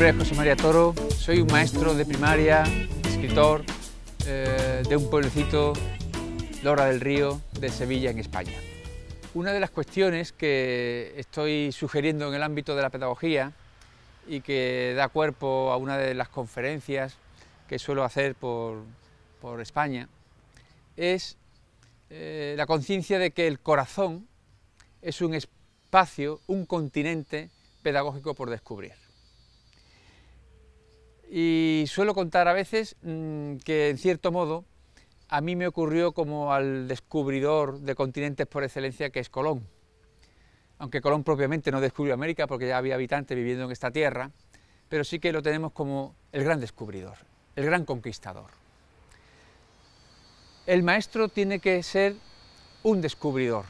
nombre es José María Toro, soy un maestro de primaria, escritor eh, de un pueblecito, Lora del Río, de Sevilla, en España. Una de las cuestiones que estoy sugiriendo en el ámbito de la pedagogía y que da cuerpo a una de las conferencias que suelo hacer por, España es eh, la conciencia de que el corazón es un espacio, un continente pedagógico por descubrir. Y suelo contar a veces mm, que, en cierto modo, a mí me ocurrió como al descubridor de continentes por excelencia que es Colón. Aunque Colón propiamente no descubrió América porque ya había habitantes viviendo en esta tierra, pero sí que lo tenemos como el gran descubridor, el gran conquistador. El maestro tiene que ser un descubridor.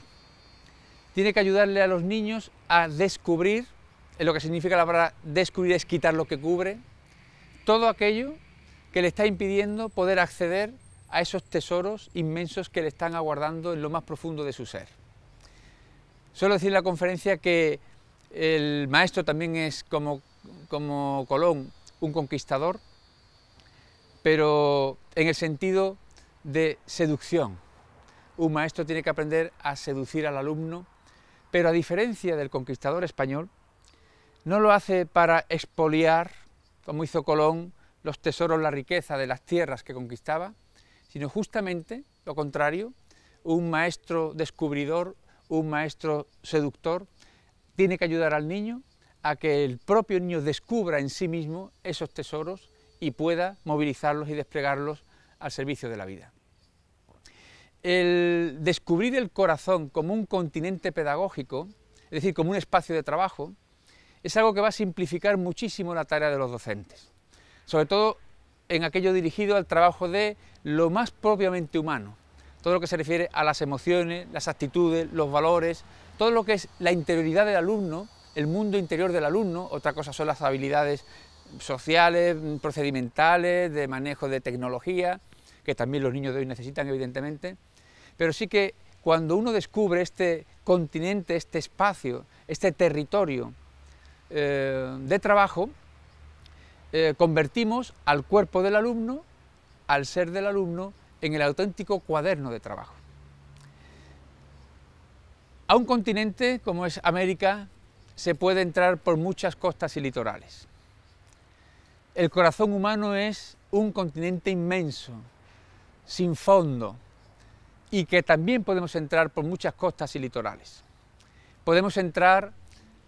Tiene que ayudarle a los niños a descubrir, lo que significa la palabra descubrir es quitar lo que cubre, todo aquello que le está impidiendo poder acceder a esos tesoros inmensos que le están aguardando en lo más profundo de su ser. Suelo decir en la conferencia que el maestro también es, como, como Colón, un conquistador, pero en el sentido de seducción. Un maestro tiene que aprender a seducir al alumno, pero a diferencia del conquistador español, no lo hace para expoliar como hizo Colón, los tesoros, la riqueza de las tierras que conquistaba, sino justamente lo contrario, un maestro descubridor, un maestro seductor, tiene que ayudar al niño a que el propio niño descubra en sí mismo esos tesoros y pueda movilizarlos y desplegarlos al servicio de la vida. El descubrir el corazón como un continente pedagógico, es decir, como un espacio de trabajo, es algo que va a simplificar muchísimo la tarea de los docentes, sobre todo en aquello dirigido al trabajo de lo más propiamente humano, todo lo que se refiere a las emociones, las actitudes, los valores, todo lo que es la interioridad del alumno, el mundo interior del alumno, otra cosa son las habilidades sociales, procedimentales, de manejo de tecnología, que también los niños de hoy necesitan evidentemente, pero sí que cuando uno descubre este continente, este espacio, este territorio eh, de trabajo, eh, convertimos al cuerpo del alumno, al ser del alumno, en el auténtico cuaderno de trabajo. A un continente como es América se puede entrar por muchas costas y litorales. El corazón humano es un continente inmenso, sin fondo, y que también podemos entrar por muchas costas y litorales. Podemos entrar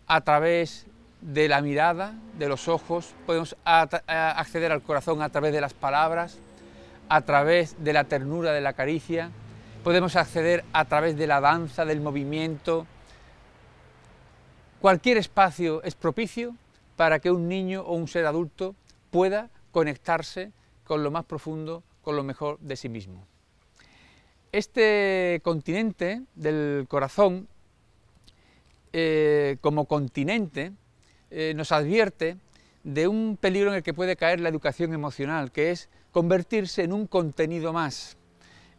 a través de la mirada, de los ojos, podemos acceder al corazón a través de las palabras, a través de la ternura de la caricia, podemos acceder a través de la danza, del movimiento. Cualquier espacio es propicio para que un niño o un ser adulto pueda conectarse con lo más profundo, con lo mejor de sí mismo. Este continente del corazón, eh, como continente, eh, nos advierte de un peligro en el que puede caer la educación emocional, que es convertirse en un contenido más,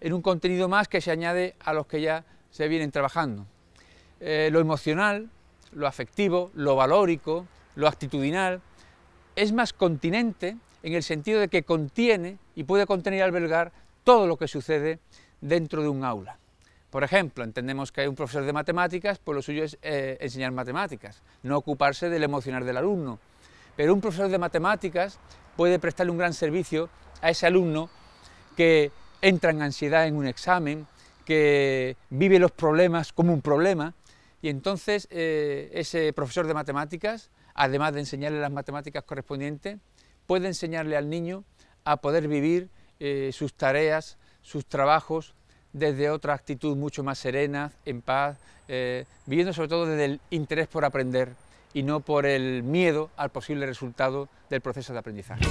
en un contenido más que se añade a los que ya se vienen trabajando. Eh, lo emocional, lo afectivo, lo valórico, lo actitudinal, es más continente en el sentido de que contiene y puede contener y albergar todo lo que sucede dentro de un aula. Por ejemplo, entendemos que hay un profesor de matemáticas, pues lo suyo es eh, enseñar matemáticas, no ocuparse del emocionar del alumno. Pero un profesor de matemáticas puede prestarle un gran servicio a ese alumno que entra en ansiedad en un examen, que vive los problemas como un problema, y entonces eh, ese profesor de matemáticas, además de enseñarle las matemáticas correspondientes, puede enseñarle al niño a poder vivir eh, sus tareas, sus trabajos, desde otra actitud mucho más serena, en paz, eh, viviendo sobre todo desde el interés por aprender y no por el miedo al posible resultado del proceso de aprendizaje.